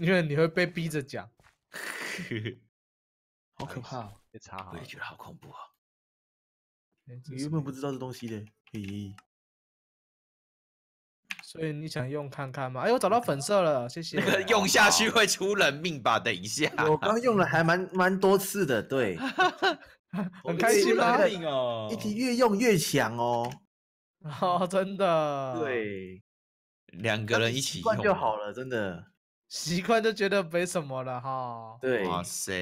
因为你会被逼着讲，好可怕！也差，我也觉得好恐怖啊！你根本不知道这东西的，所以你想用看看吗？哎，我找到粉色了，谢谢。那个用下去会出人命吧？等一下，我刚用了还蛮蛮多次的，对，很开心哦。一起越用越强哦，哦，真的，对，两个人一起用就好了，真的。习惯就觉得没什么了哈。对。哇塞！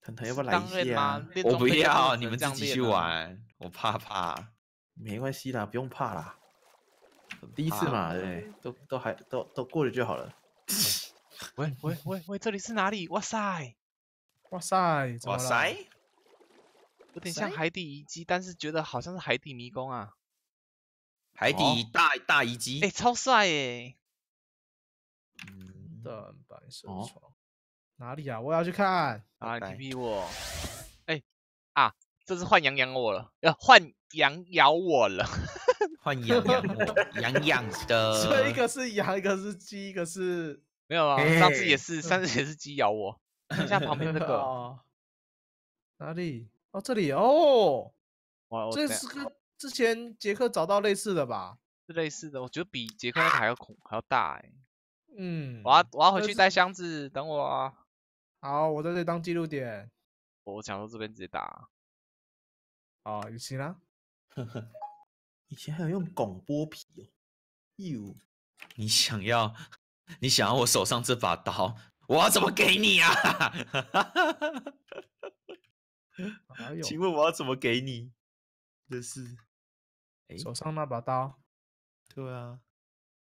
腾腾要不要来一发？我不要，你们继续玩。我怕怕。没关系啦，不用怕啦。第一次嘛，对，都都还都都过了就好了。喂喂喂喂，这里是哪里？哇塞！哇塞！哇塞！有点像海底遗迹，但是觉得好像是海底迷宫啊。海底大大遗迹。哎，超帅哎！蛋白色床，哪里啊？我要去看啊！你逼我！哎，啊，这是换羊羊我了，要换羊咬我了，换羊羊羊的。这一个是羊，一个是鸡，一个是 没有啊，上次也是，上次也是鸡咬我。你下旁边那个，哪里？哦，这里哦。哇，这是跟之前杰克找到类似的吧？是类似的，我觉得比杰克那个还要孔还要大哎。嗯，我要我要回去带箱子，等我啊。好，我在这当记录点。我想说这边直接打。啊，行啦。以前还有用拱剥皮哦。you，你想要，你想要我手上这把刀，我要怎么给你啊？请问我要怎么给你？就是手上那把刀。对啊。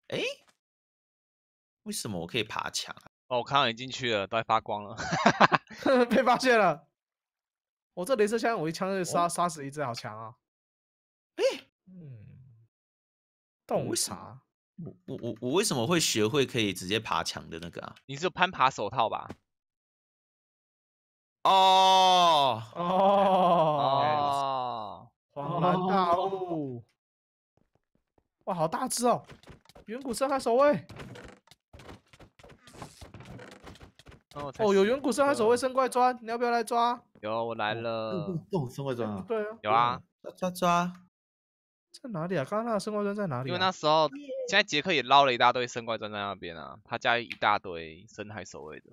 哎。为什么我可以爬墙？哦，我看到已进去了，都快发光了 被发现了。我这镭射枪，我一枪就杀杀死一只，好强啊！哎，嗯，我为啥？我我我我为什么会学会可以直接爬墙的那个啊？你是攀爬手套吧？哦哦哦！黄大刀，哇，好大只哦！远古伤害守卫。哦，有远古深海守卫生怪砖，你要不要来抓？有，我来了。远古怪砖。对啊，有啊。抓抓。抓。在哪里啊？刚刚那个生怪砖在哪里？因为那时候，现在杰克也捞了一大堆生怪砖在那边啊，他家一大堆深海守卫的。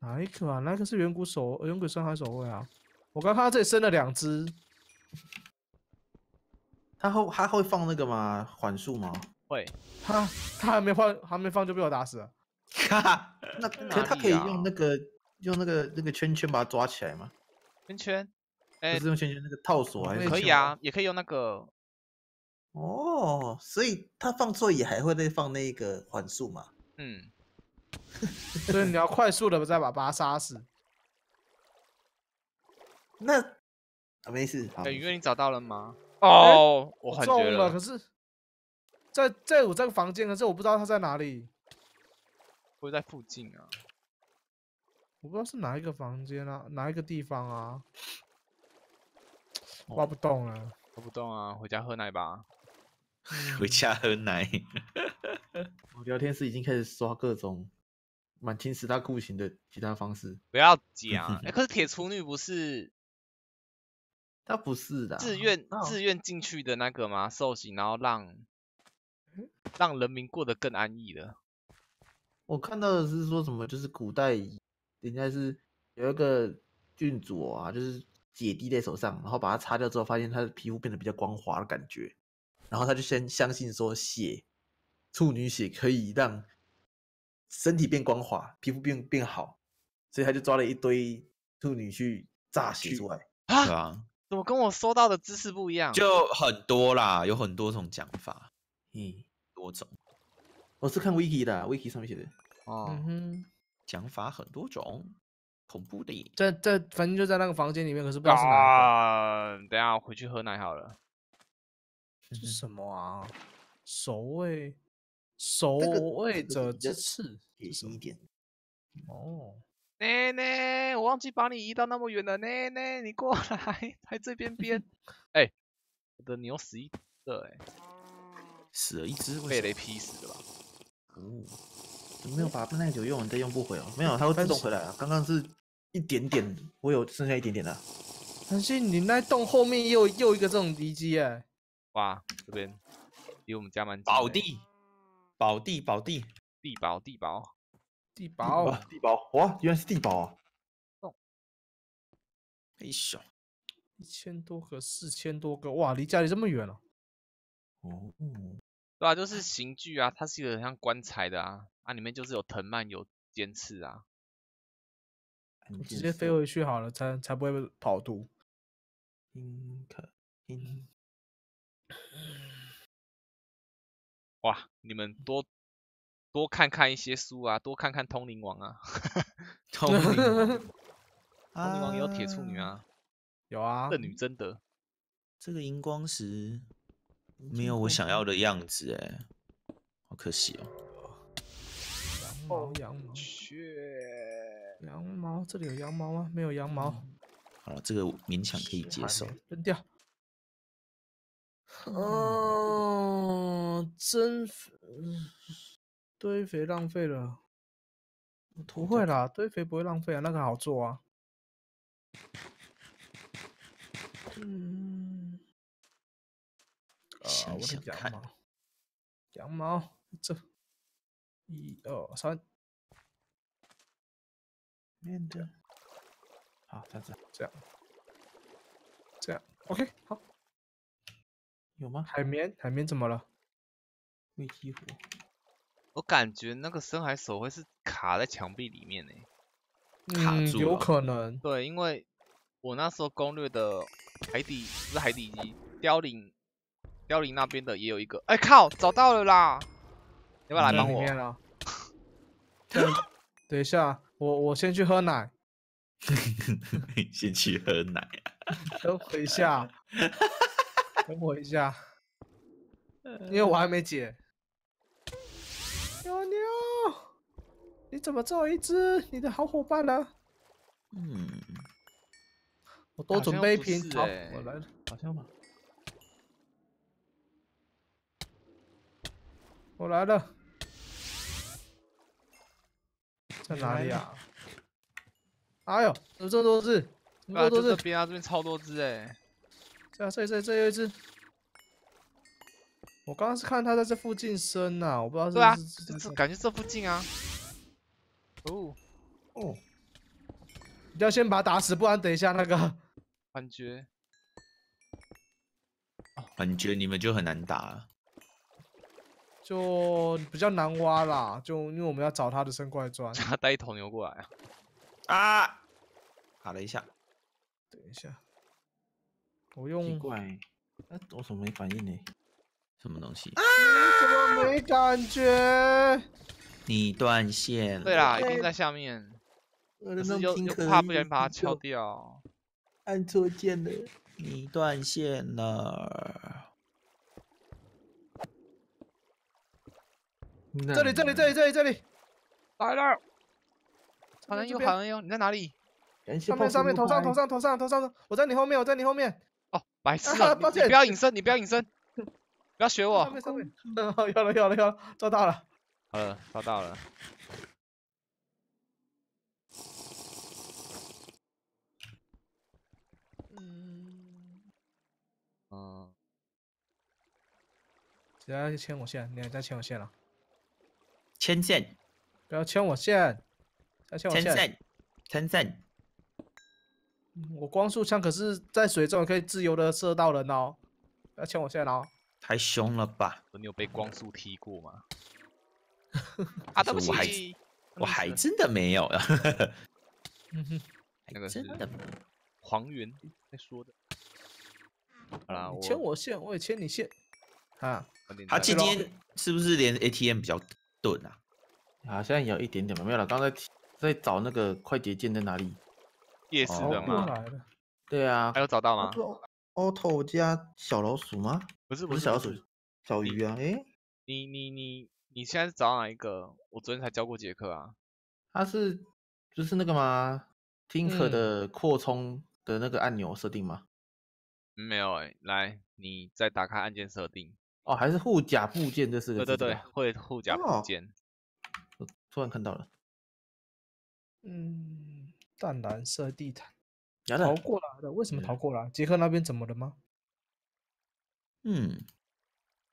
哪一个啊？那个是远古守，远古深海守卫啊。我刚看到这里生了两只。他后他会放那个吗？缓速吗？会。他他还没放，还没放就被我打死。哈，哈，那可他可以用那个用那个那个圈圈把它抓起来吗？圈圈，哎，不是用圈圈那个套索还是可以啊？也可以用那个。哦，所以他放座椅还会再放那个缓速嘛？嗯，所以你要快速的再把它杀死。那没事，鱼你找到了吗？哦，我中了，可是，在在我这个房间可是我不知道他在哪里。会在附近啊！我不知道是哪一个房间啊，哪一个地方啊？挖不动啊，挖不动啊！回家喝奶吧，回家喝奶。我聊天室已经开始刷各种满清十大酷刑的其他方式，不要讲，啊！可是铁厨女不是，他不是的，自愿自愿进去的那个吗？受刑，然后让让人民过得更安逸了。我看到的是说什么，就是古代人家是有一个郡主啊，就是姐弟在手上，然后把它擦掉之后，发现他的皮肤变得比较光滑的感觉，然后他就先相信说血，处女血可以让身体变光滑，皮肤变变好，所以他就抓了一堆处女去榨血出来。啊，怎么跟我收到的知识不一样？就很多啦，有很多种讲法，嗯，多种。我是看 wiki 的，w k i 上面写的。哦，讲法很多种，恐怖的。在在，反正就在那个房间里面，可是不知道是哪。等下，我回去喝奶好了。是什么啊？守卫，守卫者之刺，小心一点。哦，奶奶，我忘记把你移到那么远了，奶奶，你过来，还 这边边。哎，我的牛死一只，哎，死了一只，被雷劈死的吧？嗯，没有把耐久用，再用不回哦？没有，它会自动回来啊。刚刚是一点点，我有剩下一点点的。但是你那洞后面又又一个这种敌机哎！哇，这边离我们家蛮近。宝地，宝地，宝地，地宝，地宝，地宝，地宝，哇，原来是地宝啊！哎小，一千多个，四千多个，哇，离家里这么远了。哦。啊，就是刑具啊，它是有很像棺材的啊，啊里面就是有藤蔓、有尖刺啊。直接飞回去好了，才才不会跑毒。哇，你们多多看看一些书啊，多看看《通灵王》啊 《通灵王》《通灵王》也有铁处女啊，有啊，这女真德。这个荧光石。没有我想要的样子哎，好可惜哦。羊毛，羊毛，这里有羊毛吗？没有羊毛。好了，这个勉强可以接受。扔掉。哦，真堆肥浪费了。不会啦，堆肥不会浪费啊，那个好做啊。嗯。哦，我的羊毛，羊毛，走，一二三，面好，这样，这样，这样，OK，好，有吗？海绵，海绵怎么了？没激活。我感觉那个深海手会是卡在墙壁里面呢，卡住有可能。对，因为我那时候攻略的海底不是海底机凋零。凋零那边的也有一个，哎靠，找到了啦！要不要来帮我？等一下，我我先去喝奶。先去喝奶。等我一下。等我一下。因为我还没解。牛牛，你怎么做一只你的好伙伴呢？嗯。我多准备一瓶。好，我来了。好像吧。我来了，在哪里呀？哎呦，有这么多只，这么多只！这边啊，这边超多只哎！对啊，这这这一只。我刚刚是看它在这附近生呐，我不知道是不是感觉这附近啊。哦哦，要先把它打死，不然等一下那个感觉，感觉你们就很难打。了。就比较难挖啦，就因为我们要找他的生怪砖。他带一头牛过来啊！啊！卡了一下。等一下，我用。奇怪，哎，我怎么没反应呢？什么东西？我怎么没感觉？你断线了。对啦，已定在下面。我是就就怕别人把它敲掉。按错键了。你断线了。这里这里这里这里这里，来了，好像有好像有，你在哪里？上面，上面头上头上头上头上，我在你后面，我在你后面。哦，白痴！抱歉，不要隐身，你不要隐身，不要学我。上面上面，有了有了有了，抓到了，好了抓到了。嗯，哦，你要牵我线，你还在牵我线了。牵线，不要牵我线，牵线，牵线。我光速枪可是在水中可以自由的射到人哦，要牵我线哦。太凶了吧？你有被光速踢过吗？啊，对不起，我 还真的没有了。那个的，黄源在说的。好了，牵我线我也牵你线啊。他今天是不是连 ATM 比较？盾啊，好像有一点点吧，没有了。刚才在找那个快捷键在哪里？e s 的嘛。对啊，还有找到吗？Auto 加小老鼠吗？不是，不是小老鼠，小鱼啊。哎，你你你你现在是找哪一个？我昨天才教过杰克啊。他是就是那个吗 t i n k 的扩充的那个按钮设定吗？没有哎，来，你再打开按键设定。哦，还是护甲部件，这是个对对对，会护甲部件。突然看到了，嗯，淡蓝色地毯，逃过来的？为什么逃过来？杰克那边怎么了吗？嗯，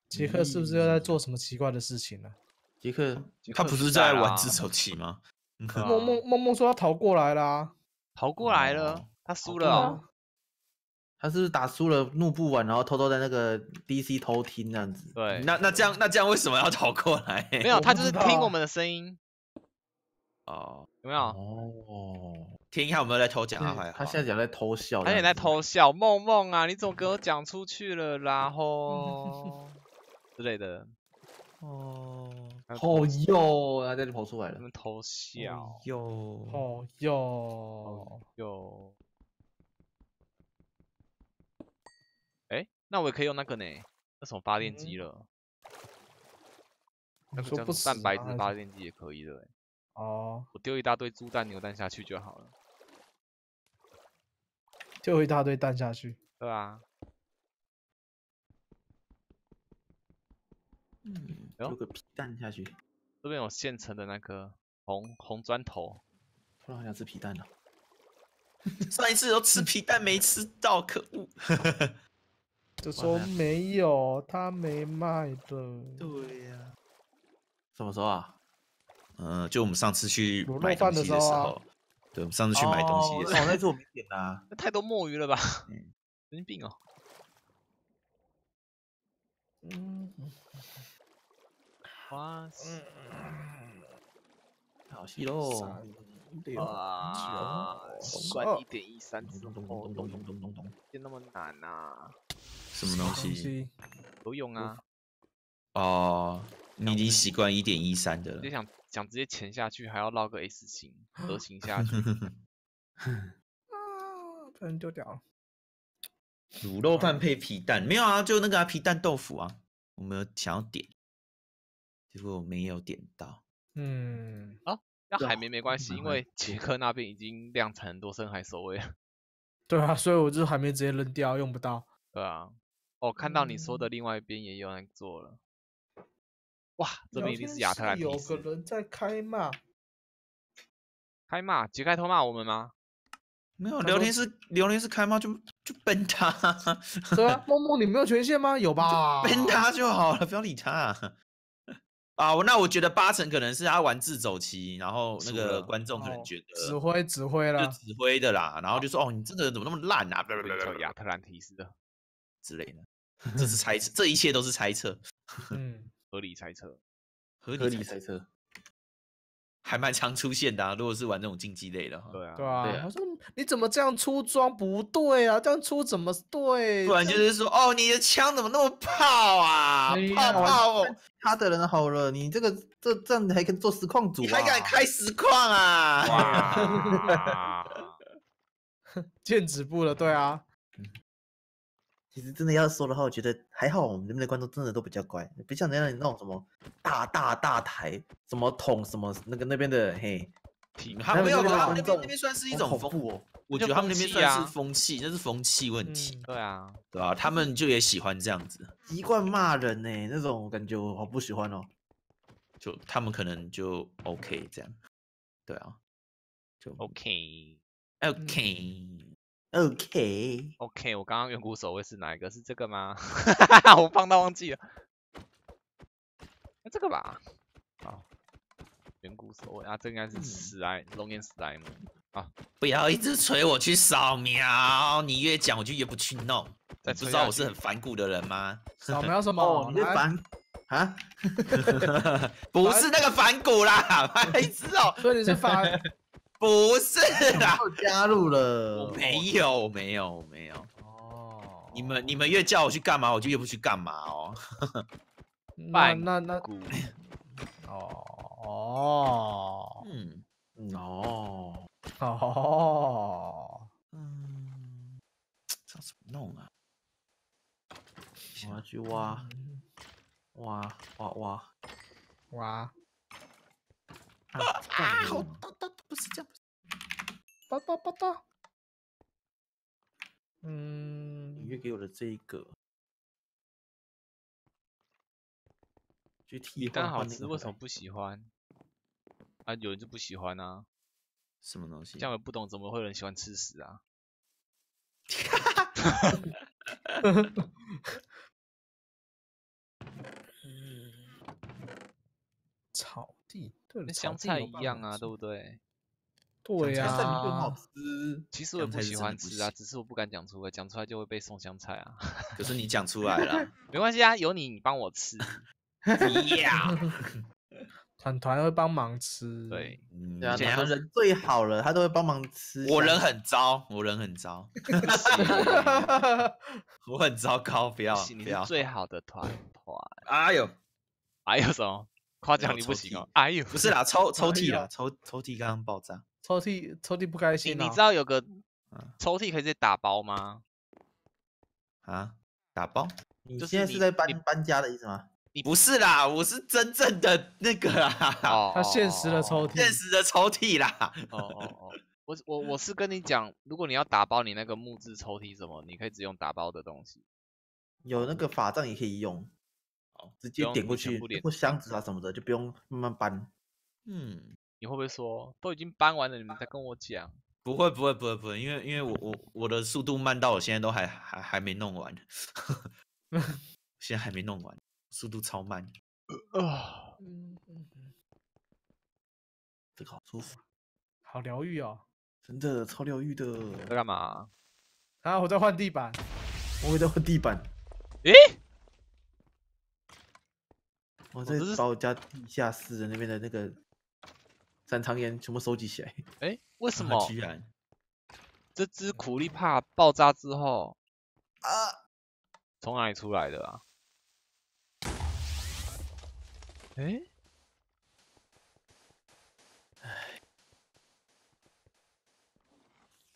杰克是不是又在做什么奇怪的事情呢？杰克，他不是在玩自走棋吗？梦梦梦梦说他逃过来了，逃过来了，他输了。他是不是打输了怒不玩，然后偷偷在那个 D C 偷听这样子？对，那那这样那这样为什么要跑过来？没有，他就是听我们的声音。哦，有没有？哦，听一下我们在偷奖啊？他现在讲在偷笑，他也在偷笑梦梦啊！你怎么给我讲出去了，然后 之类的。哦，好哟，他这就跑出来了。偷笑哟，好哟，好哟。那我也可以用那个呢，那什么发电机了？那蛋白质发电机也可以的。哦。我丢一大堆猪蛋、牛蛋下去就好了。丢一大堆蛋下去。对啊。嗯。丢个皮蛋下去。这边有现成的那个红红砖头。突然好想吃皮蛋了。上一次都吃皮蛋没吃到，可恶。就说没有，他没卖的。对呀。什么时候啊？嗯，就我们上次去买东西的时候。对，我们上次去买东西的时候。我在做兵点呐。那太多墨鱼了吧？神经病哦。嗯。哇塞！好戏喽！哇，啊，一点一三咚咚咚咚咚咚咚咚，就那么难啊？什么东西游泳啊？哦，你已经习惯一点一三的了。就想想直接潜下去，还要绕个 S 型、蛇型下去。啊！被人丢掉了。卤肉饭配皮蛋没有啊？就那个皮蛋豆腐啊。我们想要点，结果没有点到。嗯，啊，那海绵没关系，因为杰克那边已经量产很多深海守卫。对啊，所以我就海绵直接扔掉，用不到。对啊。哦，看到你说的另外一边也有人做了，哇，这边一定是亚特兰蒂斯。有个人在开骂，开骂，解开头骂我们吗？没有，聊天室聊天室开骂就就崩他。对啊，梦梦你没有权限吗？有吧？崩他就好了，不要理他。啊，那我觉得八成可能是他玩自走棋，然后那个观众可能觉得指挥指挥了，就指挥的啦，然后就说哦，你这个人怎么那么烂啊？要对对，亚特兰提斯的之类的。这是猜测，这一切都是猜测。嗯，合理猜测，合理猜测，还蛮常出现的。啊。如果是玩这种竞技类的，话，对啊，对啊。他说：“你怎么这样出装不对啊？这样出怎么对？”不然就是说：“哦，你的枪怎么那么炮啊？炮炮！哦，他的人好了，你这个这这样你还以做实况组？你还敢开实况啊？哇！剑指部了，对啊。”其实真的要说的话，我觉得还好，我们这边的观众真的都比较乖，不像人家那种什么大大大台什么捅什么那个那边的嘿，他没有，他那边那边算是一种风，我我觉得他们那边算是风气，那是风气问题。对啊，对啊，他们就也喜欢这样子，习惯骂人呢，那种感觉我好不喜欢哦。就他们可能就 OK 这样，对啊，就 OK OK。OK，OK，我刚刚远古守卫是哪一个是这个吗？我放大忘记了，这个吧。啊，远古守卫啊，这应该是史莱龙岩史莱姆。啊，不要一直催我去扫描，你越讲我就越不去弄。不知道我是很反骨的人吗？扫描什么？你反啊？不是那个反骨啦，白痴哦，所以你是反。不是啊，加入了？没有，没有，没有。哦，你们，你们越叫我去干嘛，我就越不去干嘛哦。那 那那。哦哦。嗯，哦哦。嗯。这怎么弄啊？我要去挖，挖挖挖挖。啊啊！好痛！不是这样。报报报报。嗯。你约给我的这一个，你体。刚好吃，为什么不喜欢？啊，有人就不喜欢啊？什么东西？这样不懂，怎么会有人喜欢吃屎啊？嗯，草地对，香菜一样啊，对不对？对呀，好吃。其实我也不喜欢吃啊，只是我不敢讲出来，讲出来就会被送香菜啊。可是你讲出来了，没关系啊，有你，你帮我吃。呀，团团会帮忙吃。对，对啊，人最好了，他都会帮忙吃。我人很糟，我人很糟，我很糟糕，不要不要。最好的团团。哎呦，哎呦什么？夸奖你不行哦！哎呦，不是啦，抽抽屉啦，抽抽屉刚刚爆炸。抽屉抽屉不开心你你知道有个抽屉可以接打包吗？啊，打包！你现在是在搬搬家的意思吗？你不是啦，我是真正的那个啊，哦，他现实的抽屉，现实的抽屉啦。哦哦哦！我我我是跟你讲，如果你要打包你那个木质抽屉什么，你可以只用打包的东西。有那个法杖也可以用，哦，直接点过去或箱子啊什么的，就不用慢慢搬。嗯。你会不会说都已经搬完了，你们才跟我讲？不会，不会，不会，不会，因为因为我我我的速度慢到我现在都还还还没弄完，现在还没弄完，速度超慢。啊，这个好舒服，好疗愈哦，真的超疗愈的。在干嘛？啊，我在换地板，我在换地板。诶，我在把我家地下室的那边的那个。肠炎全部收集起来。哎，为什么？居然这只苦力怕爆炸之后，啊，从哪里出来的啊？哎，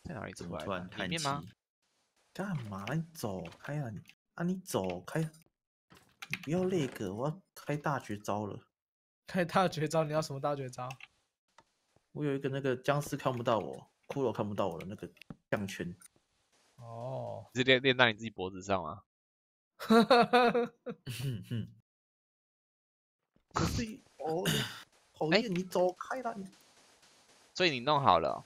在哪里？怎来突然面吗？干嘛？你走开呀！你啊，你走开！你不要那个！我要开大绝招了！开大绝招？你要什么大绝招？我有一个那个僵尸看不到我，骷髅看不到我的那个项圈。哦，你是练链到你自己脖子上吗？哈哈哈哈哈！不是，哦，讨厌你走开啦！所以你弄好了？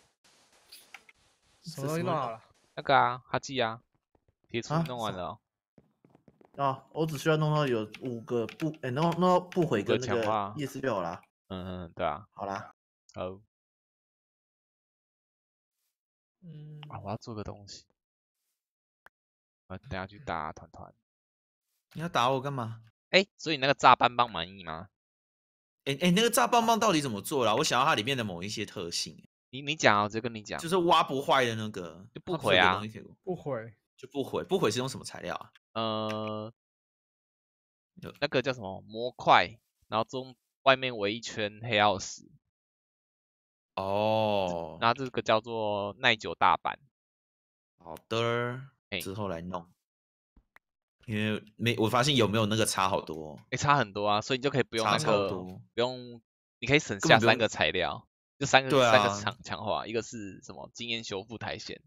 什么弄好了？那个啊，哈技啊，铁锤弄完了。啊，我只需要弄到有五个不，哎，弄弄到不毁跟那个。五个就化。y 啦。嗯嗯，对啊。好啦。好。嗯啊，我要做个东西。我等下去打团团，你要打我干嘛？哎，所以那个炸棒棒满意吗？哎哎，那个炸棒棒到底怎么做啦？我想要它里面的某一些特性。你你讲啊，直接跟你讲，就是挖不坏的那个，就不毁啊，不毁，就不毁，不毁是用什么材料啊？呃，那个叫什么模块，然后中外面围一圈黑曜石。哦，那这个叫做耐久大板，好的，之后来弄，因为没我发现有没有那个差好多，诶差很多啊，所以你就可以不用那个，不用，你可以省下三个材料，就三个三个强化，一个是什么经验修复苔藓，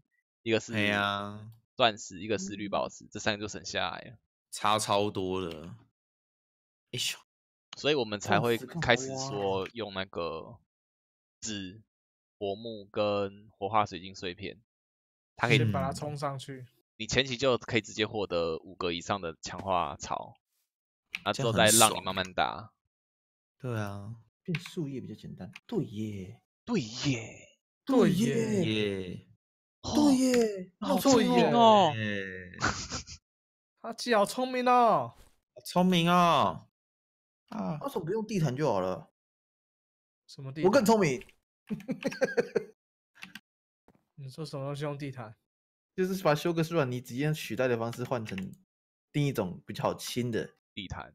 一个是哎呀钻石，一个是绿宝石，这三个就省下来，差超多的，哎咻，所以我们才会开始说用那个。紫薄木跟活化水晶碎片，它可以先把它冲上去，你前期就可以直接获得五个以上的强化草，然后在浪里慢慢打。对啊，变树叶比较简单。对耶，对耶，对耶，对耶，好聪明哦！他好聪明哦，聪明啊！啊，为什么不用地毯就好了？什么地毯？我更聪明。你说什么东西用地毯？就是把修个斯软泥直接取代的方式，换成另一种比较好的地毯。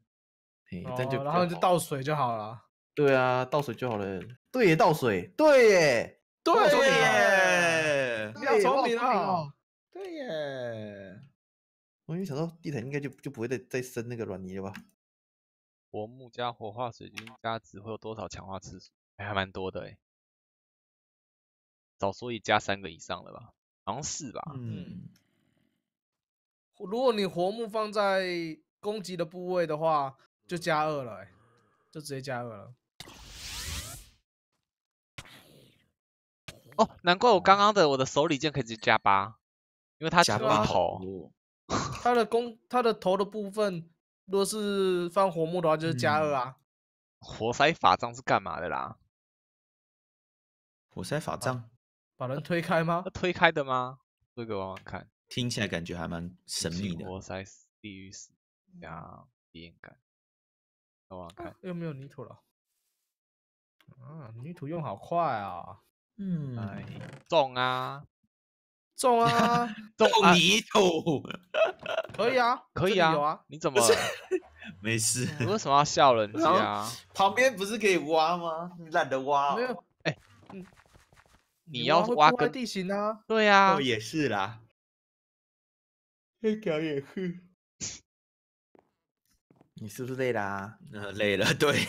哦，然后就倒水就好了。对啊，倒水就好了。对，倒水。对，对耶，你好聪明啊。对耶。我因想到地毯应该就就不会再再生那个软泥了吧。活木加活化水晶加值会有多少强化次数？还蛮多的哎。少说也加三个以上了吧？好像是吧。嗯，如果你活木放在攻击的部位的话，就加二了，就直接加二了。哦，难怪我刚刚的我的手里剑可以直接加八，因为它加八头。它的攻它的头的部分，若是放活木的话，就是加二啊。活塞法杖是干嘛的啦？活塞法杖。把人推开吗？推开的吗？推给王王看。听起来感觉还蛮神秘的。哇塞死，地狱死呀，体验感。王王看，又没有泥土了。啊，泥土用好快啊。嗯。哎，种啊，种啊，种泥土。可以啊，可以啊，有啊。你怎么？没事。你为什么要笑人？家？旁边不是可以挖吗？你懒得挖。你要挖个地形呢？对呀，哦也是啦，这条也是。你是不是累啦？呃，累了，对。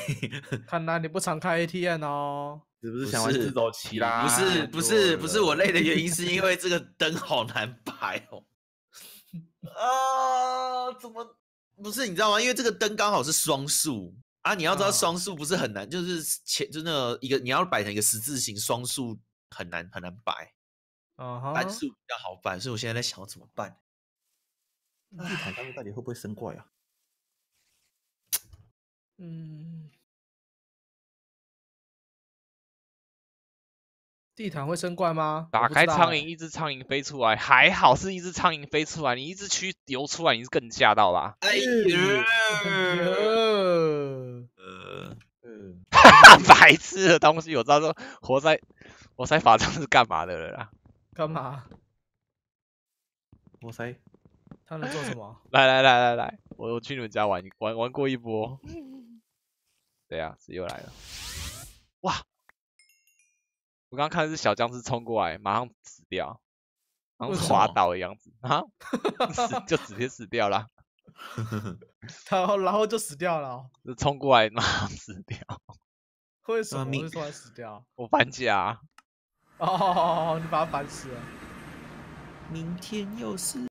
看来你不常开 ATM 哦，是不是想玩自走棋啦？不是，不是，不是。我累的原因是因为这个灯好难摆哦。啊？怎么？不是你知道吗？因为这个灯刚好是双数啊。你要知道双数不是很难，就是前就那一个你要摆成一个十字形双数。很难很难摆，啊哈！难数比较好摆，所以我现在在想，怎么办？地毯上面到底会不会生怪啊？嗯，地毯会生怪吗？打开苍蝇，一只苍蝇飞出来，还好是一只苍蝇飞出来，你一只蛆游出来，你是更吓到啦。哎呦，呃，哈哈，白痴的东西，我知道说活在。我猜法杖是干嘛的啦？干嘛？我猜，他能做什么？来来来来来，我我去你们家玩玩玩过一波。对呀，又来了。哇！我刚看是小僵尸冲过来，马上死掉，然后滑倒的样子啊，就直接死掉了。然后然后就死掉了。就冲过来马上死掉？为什么？为什么死掉？我搬家。哦，你把他烦死了。明天又是。